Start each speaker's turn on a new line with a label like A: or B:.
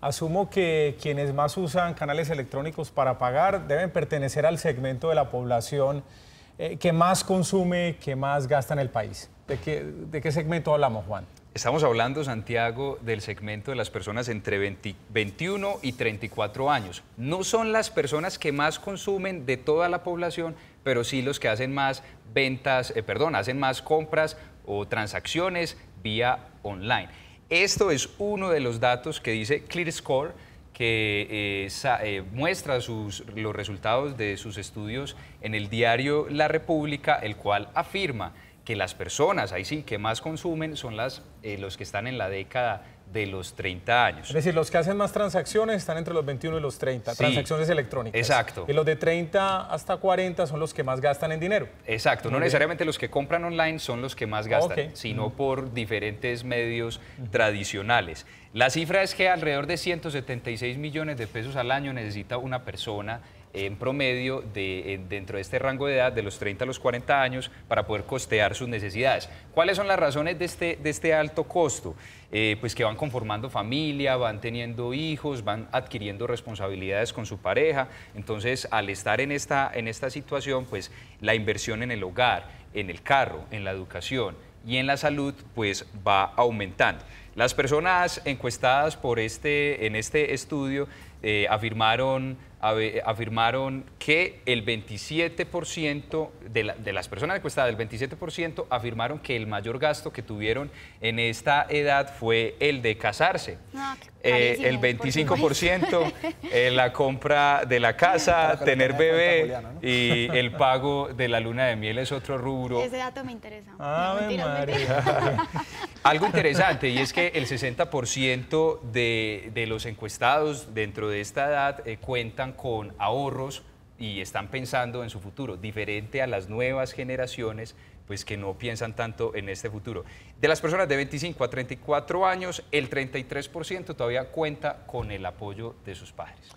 A: Asumo que quienes más usan canales electrónicos para pagar deben pertenecer al segmento de la población eh, que más consume, que más gasta en el país. ¿De qué, segmento hablamos, Juan?
B: Estamos hablando, Santiago, del segmento de las personas entre 21 y 34 años. No son las personas que más consumen de toda la población, pero sí los que hacen más ventas, eh, perdón, hacen más compras o transacciones vía online. Esto es uno de los datos que dice Clear Score, que eh, eh, muestra los resultados de sus estudios en el diario La República, el cual afirma que las personas, ahí sí, que más consumen son las, eh, los que están en la década de los 30 años. Es decir, los
A: que hacen más transacciones están entre los 21 y los 30, transacciones
B: electrónicas. Exacto. Y los
A: de 30 hasta 40 son los que más gastan en dinero.
B: Exacto, no necesariamente los que compran online son los que más gastan, sino por diferentes medios tradicionales. La cifra es que alrededor de 176 millones de pesos al año necesita una persona en promedio de, eh, dentro de este rango de edad, de los 30 a los 40 años, para poder costear sus necesidades. ¿Cuáles son las razones de este, de este alto costo? Eh, pues que van conformando familia, van teniendo hijos, van adquiriendo responsabilidades con su pareja. Entonces, al estar en esta, en esta situación, pues la inversión en el hogar, en el carro, en la educación y en la salud, pues va aumentando. Las personas encuestadas por este, en este estudio eh, afirmaron, afirmaron que el 27% de, las personas encuestadas, el 27% afirmaron que el mayor gasto que tuvieron en esta edad fue el de casarse. Ah, eh, el 25% la compra de la casa, tener bebé y el pago de la luna de miel es otro rubro. Ese
A: dato me interesa.
B: Algo interesante y es que el 60% de, de, los encuestados dentro de esta edad eh, cuentan con ahorros y están pensando en su futuro, diferente a las nuevas generaciones pues que no piensan tanto en este futuro. De las personas de 25 a 34 años, el 33% todavía cuenta con el apoyo de sus padres.